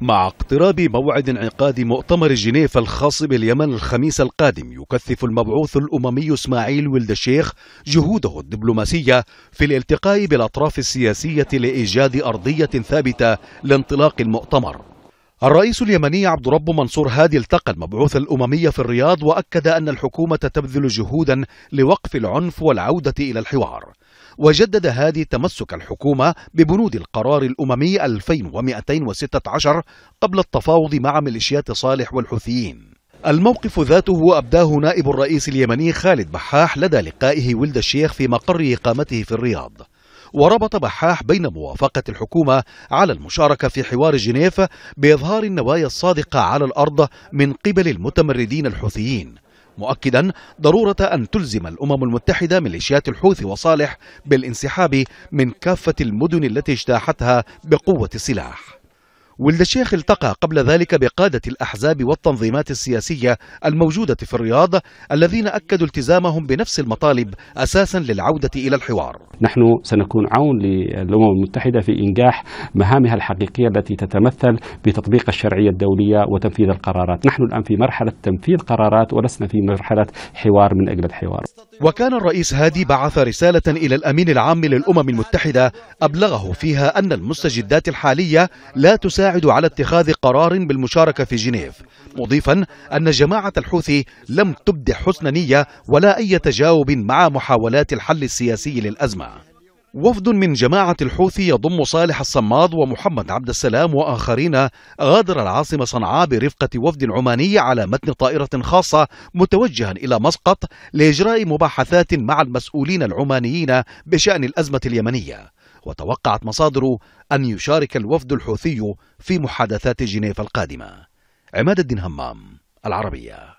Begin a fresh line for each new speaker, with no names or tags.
مع اقتراب موعد انعقاد مؤتمر جنيف الخاص باليمن الخميس القادم يكثف المبعوث الأممي إسماعيل ولد الشيخ جهوده الدبلوماسية في الالتقاء بالأطراف السياسية لإيجاد أرضية ثابتة لانطلاق المؤتمر الرئيس اليمني عبد رب منصور هادي التقى المبعوث الأممي في الرياض وأكد أن الحكومة تبذل جهودا لوقف العنف والعودة إلى الحوار وجدد هادي تمسك الحكومة ببنود القرار الأممي 2216 قبل التفاوض مع ميليشيات صالح والحوثيين الموقف ذاته أبداه نائب الرئيس اليمني خالد بحاح لدى لقائه ولد الشيخ في مقر إقامته في الرياض وربط بحاح بين موافقة الحكومة على المشاركة في حوار جنيف بإظهار النوايا الصادقة على الأرض من قبل المتمردين الحوثيين مؤكدا ضرورة أن تلزم الأمم المتحدة ميليشيات الحوثي وصالح بالانسحاب من كافة المدن التي اجتاحتها بقوة السلاح ولد الشيخ التقى قبل ذلك بقادة الأحزاب والتنظيمات السياسية الموجودة في الرياض الذين أكدوا التزامهم بنفس المطالب أساسا للعودة إلى الحوار
نحن سنكون عون للأمم المتحدة في إنجاح مهامها الحقيقية التي تتمثل بتطبيق الشرعية الدولية وتنفيذ القرارات نحن الآن في مرحلة تنفيذ قرارات ولسنا في مرحلة حوار من أجل الحوار
وكان الرئيس هادي بعث رسالة إلى الأمين العام للأمم المتحدة أبلغه فيها أن المستجدات الحالية لا تساعد على اتخاذ قرار بالمشاركة في جنيف مضيفا أن جماعة الحوثي لم تبدح حسن نية ولا أي تجاوب مع محاولات الحل السياسي للأزمة وفد من جماعة الحوثي يضم صالح الصماد ومحمد عبد السلام وآخرين غادر العاصمة صنعاء برفقة وفد عماني على متن طائرة خاصة متوجها إلى مسقط لإجراء مباحثات مع المسؤولين العمانيين بشأن الأزمة اليمنية وتوقعت مصادر أن يشارك الوفد الحوثي في محادثات جنيف القادمة عماد الدين همام العربيه